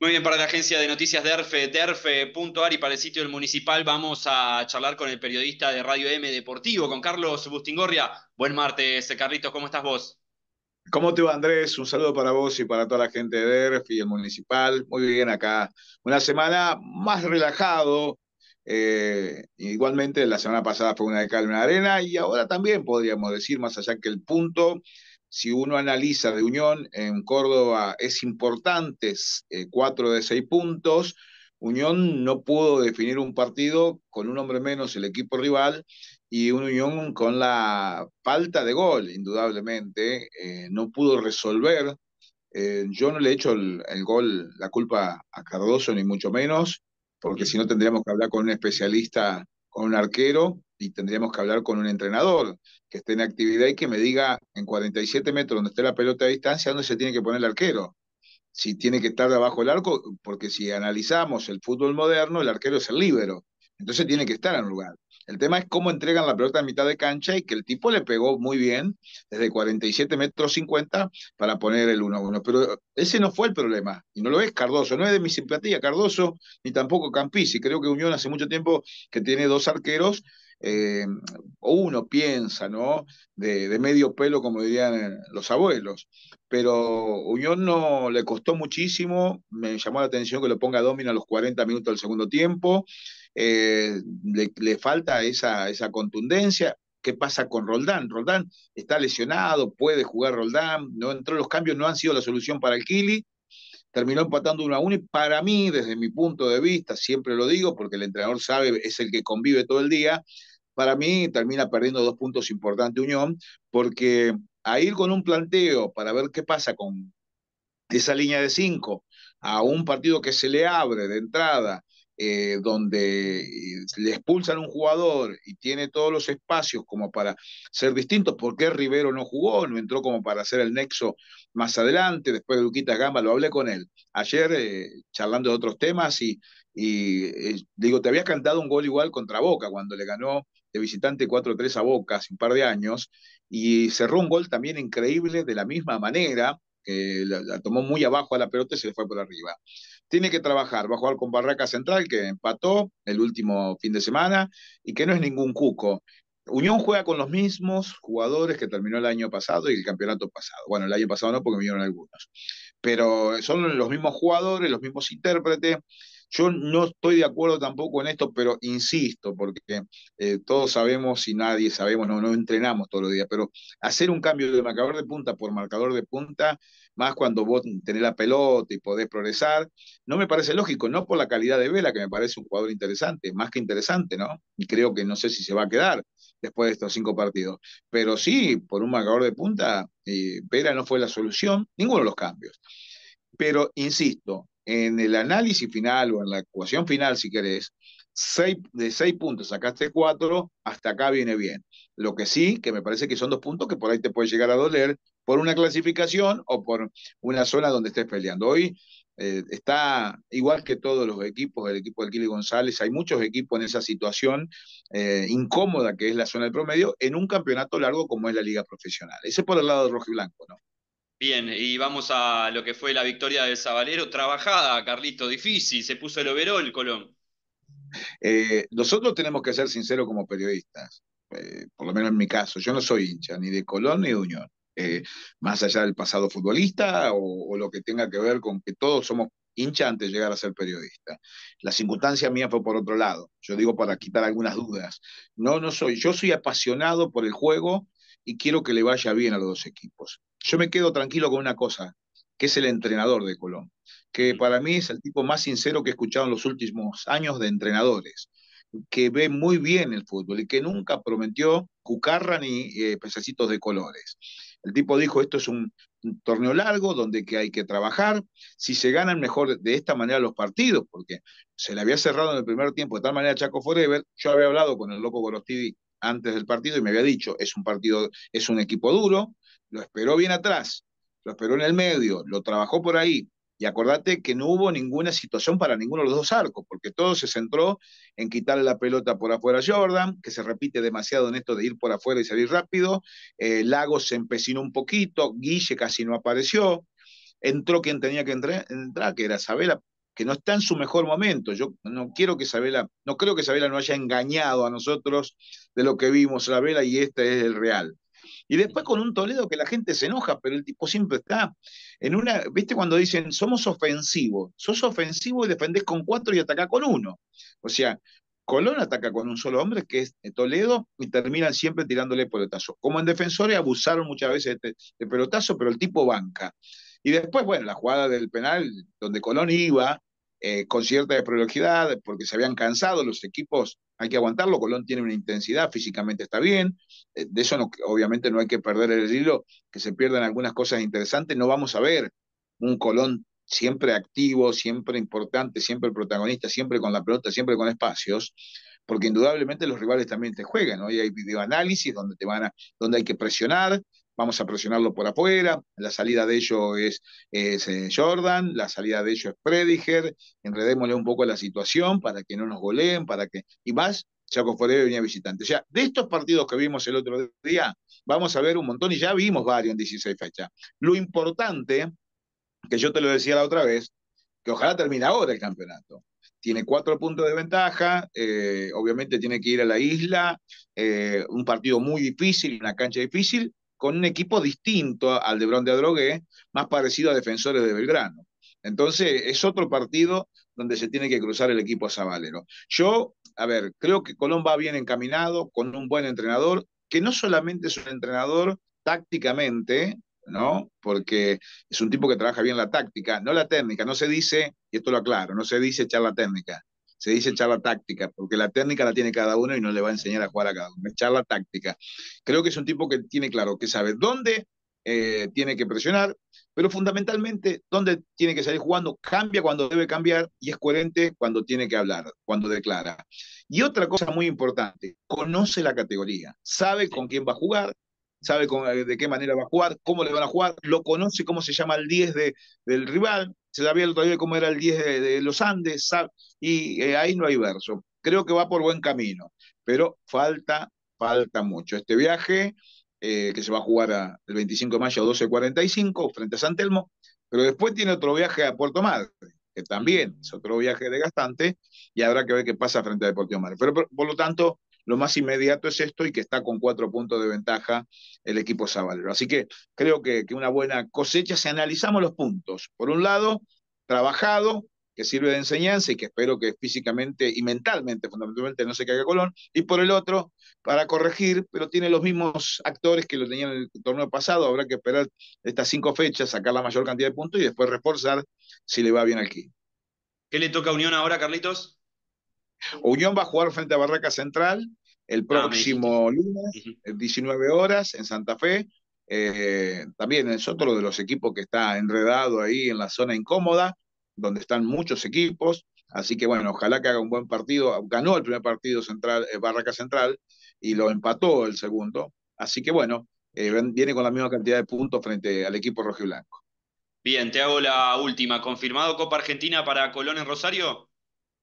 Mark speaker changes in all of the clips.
Speaker 1: Muy bien, para la agencia de noticias de Erfe, derfe.ar y para el sitio del municipal vamos a charlar con el periodista de Radio M Deportivo, con Carlos Bustingorria. Buen martes, Carlitos, ¿cómo estás vos? ¿Cómo te va, Andrés? Un saludo para vos y para toda la gente de Erfe y el municipal. Muy bien acá. Una semana más relajado. Eh, igualmente, la semana pasada fue una de Calma una arena y ahora también podríamos decir, más allá que el punto si uno analiza de Unión, en Córdoba es importante, eh, cuatro de seis puntos. Unión no pudo definir un partido con un hombre menos el equipo rival y Unión con la falta de gol, indudablemente. Eh, no pudo resolver. Eh, yo no le echo el, el, gol, la culpa a Cardoso, ni mucho menos, porque si no tendríamos que hablar con un especialista con un arquero y tendríamos que hablar con un entrenador que esté en actividad y que me diga en 47 metros donde esté la pelota a distancia dónde se tiene que poner el arquero. Si tiene que estar debajo del arco, porque si analizamos el fútbol moderno, el arquero es el líbero, entonces tiene que estar en un lugar. El tema es cómo entregan la pelota en mitad de cancha y que el tipo le pegó muy bien desde 47 metros 50 para poner el 1-1. Pero ese no fue el problema y no lo es Cardoso. No es de mi simpatía Cardoso ni tampoco Campisi. Creo que Unión hace mucho tiempo que tiene dos arqueros. Eh, o uno piensa, ¿no? De, medio pelo, como dirían eh, los abuelos. Pero Unión no le costó muchísimo. Me llamó la atención que lo ponga Domina a los 40 minutos del segundo tiempo. Eh, le, falta esa, esa contundencia. ¿Qué pasa con Roldán? Roldán está lesionado, puede jugar Roldán, no entró los cambios, no han sido la solución para el Kili, terminó empatando 1 a 1 y para mí, desde mi punto de vista, siempre lo digo porque el entrenador sabe, es el que convive todo el día, para mí termina perdiendo dos puntos importantes Unión porque a ir con un planteo para ver qué pasa con esa línea de cinco a un partido que se le abre de entrada eh, donde eh, le expulsan un jugador y tiene todos los espacios como para ser distintos, ¿por qué Rivero no jugó? No entró como para hacer el nexo más adelante, después de Luquita Gamba, lo hablé con él ayer eh, charlando de otros temas y, digo, te había cantado un gol igual contra Boca cuando le ganó de visitante 4-3 a Boca hace un par de años y cerró un gol también increíble de la misma manera, que la, la tomó muy abajo a la pelota y se le fue por arriba tiene que trabajar. Va a jugar con Barraca Central, que empató el último fin de semana y que no es ningún cuco. Unión juega con los mismos jugadores que terminó el año pasado y el campeonato pasado. Bueno, el año pasado no porque vinieron algunos, pero son los mismos jugadores, los mismos intérpretes, yo no estoy de acuerdo tampoco en esto, pero insisto, porque eh, todos sabemos y nadie sabemos, no, entrenamos todos los días, pero hacer un cambio de marcador de punta por marcador de punta, más cuando vos tenés la pelota y podés progresar, no me parece lógico, no por la calidad de Vela, que me parece un jugador interesante, más que interesante, ¿no? Y creo que no sé si se va a quedar después de estos cinco partidos, pero sí, por un marcador de punta, eh, Vela no fue la solución, ninguno de los cambios. Pero, insisto, en el análisis final o en la ecuación final, si querés, seis, de seis puntos sacaste cuatro, hasta acá viene bien. Lo que sí, que me parece que son dos puntos que por ahí te puede llegar a doler por una clasificación o por una zona donde estés peleando. Hoy eh, está igual que todos los equipos, el equipo de Kili González, hay muchos equipos en esa situación eh, incómoda que es la zona del promedio en un campeonato largo como es la liga profesional. Ese por el lado de Rojo y Blanco, ¿no? Bien, y vamos a lo que fue la victoria del Sabalero. Trabajada, Carlito, difícil, se puso el overol, Colón. Eh, nosotros tenemos que ser sinceros como periodistas, eh, por lo menos en mi caso. Yo no soy hincha ni de Colón ni de Unión. Eh, más allá del pasado futbolista o, lo que tenga que ver con que todos somos hincha antes de llegar a ser periodista. La circunstancia mía fue por otro lado, yo digo para quitar algunas dudas. No, no soy, yo soy apasionado por el juego y quiero que le vaya bien a los dos equipos yo me quedo tranquilo con una cosa, que es el entrenador de Colón, que para mí es el tipo más sincero que he escuchado en los últimos años de entrenadores, que ve muy bien el fútbol y que nunca prometió cucarra ni pesacitos eh, pececitos de colores. El tipo dijo, esto es un, torneo largo donde que hay que trabajar, si se ganan mejor de esta manera los partidos, porque se le había cerrado en el primer tiempo de tal manera Chaco Forever, yo había hablado con el loco Gorostivi antes del partido y me había dicho, es un partido, es un equipo duro, lo esperó bien atrás, lo esperó en el medio, lo trabajó por ahí. Y acordate que no hubo ninguna situación para ninguno de los dos arcos, porque todo se centró en quitarle la pelota por afuera a Jordan, que se repite demasiado en esto de ir por afuera y salir rápido. Eh, Lago se empecinó un poquito, Guille casi no apareció. Entró quien tenía que entrar, entrar que era Sabela, que no está en su mejor momento. Yo no quiero que Isabela, no creo que Isabela no haya engañado a nosotros de lo que vimos la y este es el real. Y después con un Toledo que la gente se enoja, pero el tipo siempre está en una, viste cuando dicen somos ofensivos, sos ofensivo y defendés con cuatro y atacás con uno. O sea, Colón ataca con un solo hombre, que es Toledo, y terminan siempre tirándole pelotazo. Como en defensores abusaron muchas veces de, de pelotazo, pero el tipo banca. Y después, bueno, la jugada del penal, donde Colón iba, eh, con cierta prioridad, porque se habían cansado los equipos, hay que aguantarlo, Colón tiene una intensidad, físicamente está bien, eh, de eso obviamente no hay que perder el hilo, que se pierdan algunas cosas interesantes, no vamos a ver un Colón siempre activo, siempre importante, siempre protagonista, siempre con la pelota, siempre con espacios, porque indudablemente los rivales también te juegan, hoy hay videoanálisis donde te van donde hay que presionar, vamos a presionarlo por afuera, la salida de ello es, eh, Jordan, la salida de ello es Prediger, enredémosle un poco la situación para que no nos goleen, para que, y más, Chaco Forever venía visitante. O sea, de estos partidos que vimos el otro día, vamos a ver un montón y ya vimos varios en 16 fechas. Lo importante, que yo te lo decía la otra vez, que ojalá termine ahora el campeonato tiene cuatro puntos de ventaja, eh, obviamente tiene que ir a la isla, eh, un partido muy difícil, una cancha difícil, con un equipo distinto al de Bron de Adrogué, más parecido a Defensores de Belgrano. Entonces, es otro partido donde se tiene que cruzar el equipo a Zabalero. Yo, a ver, creo que Colón va bien encaminado, con un buen entrenador, que no solamente es un entrenador tácticamente, ¿no? Porque es un tipo que trabaja bien la táctica, no la técnica, no se dice, y esto lo aclaro, no se dice echar la técnica, se dice charla táctica, porque la técnica la tiene cada uno y no le va a enseñar a jugar a cada uno. Es charla táctica. Creo que es un tipo que tiene claro, que sabe dónde eh, tiene que presionar, pero fundamentalmente dónde tiene que salir jugando, cambia cuando debe cambiar y es coherente cuando tiene que hablar, cuando declara. Y otra cosa muy importante, conoce la categoría, sabe con quién va a jugar, sabe eh, de qué manera va a jugar, cómo le van a jugar, lo conoce, cómo se llama el 10 de, del rival, se la había el otro día como era el 10 de, los Andes, y eh, ahí no hay verso. Creo que va por buen camino, pero falta, falta mucho. Este viaje, eh, que se va a jugar el 25 de mayo a 12.45 frente a San Telmo, pero después tiene otro viaje a Puerto Madre, que también es otro viaje de gastante y habrá que ver qué pasa frente a Puerto Madre. Pero por lo tanto, lo más inmediato es esto y que está con cuatro puntos de ventaja el equipo Zavalero. Así que creo que, una buena cosecha si analizamos los puntos. Por un lado, trabajado, que sirve de enseñanza y que espero que físicamente y mentalmente, fundamentalmente, no se caiga Colón, y por el otro, para corregir, pero tiene los mismos actores que lo tenían en el torneo pasado, habrá que esperar estas cinco fechas, sacar la mayor cantidad de puntos y después reforzar si le va bien aquí. ¿Qué le toca a Unión ahora, Carlitos? Unión va a jugar frente a Barraca Central, el próximo lunes, 19 eh, horas, en Santa Fe. Eh, también es otro de los equipos que está enredado ahí en la zona incómoda, donde están muchos equipos. Así que bueno, ojalá que haga un buen partido. Ganó el primer partido central, eh, Barraca Central, y lo empató el segundo. Así que bueno, viene con la misma cantidad de puntos frente al equipo blanco Bien, te hago la última. ¿Confirmado Copa Argentina para Colón en Rosario?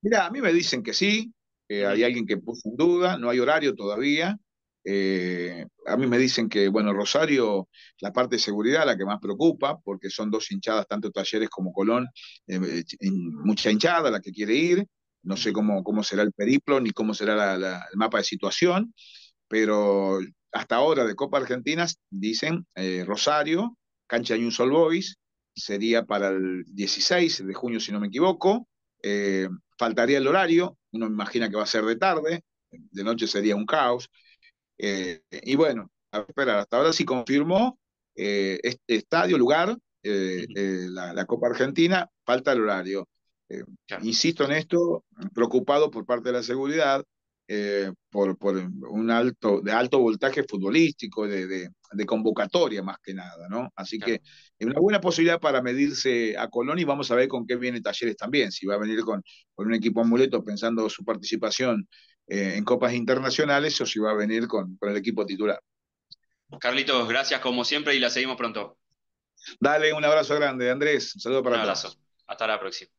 Speaker 1: Mira, a mí me dicen que sí, eh, hay alguien que puso en duda, no hay horario todavía. Eh, a mí me dicen que, bueno, Rosario, la parte de seguridad, la que más preocupa, porque son dos hinchadas, tanto Talleres como Colón, eh, mucha hinchada la que quiere ir. No sé cómo, cómo será el periplo ni cómo será el mapa de situación, pero hasta ahora de Copa Argentinas dicen Rosario, cancha Un Sol Boys, sería para el 16 de junio, si no me equivoco. faltaría el horario, uno imagina que va a ser de tarde, de noche sería un caos. Eh, y bueno, a esperar, hasta ahora sí confirmó eh, este estadio, lugar, eh, la, Copa Argentina, falta el horario. Insisto en esto, preocupado por parte de la seguridad, eh, por, por, un alto, de alto voltaje futbolístico, de, convocatoria más que nada, ¿no? Así que es una buena posibilidad para medirse a Colón y vamos a ver con qué viene Talleres también, si va a venir con, con un equipo amuleto pensando su participación eh, en copas internacionales o si va a venir con, con el equipo titular. Carlitos, gracias como siempre y la seguimos pronto. Dale, un abrazo grande, Andrés. Un saludo para Un abrazo. Hasta la próxima.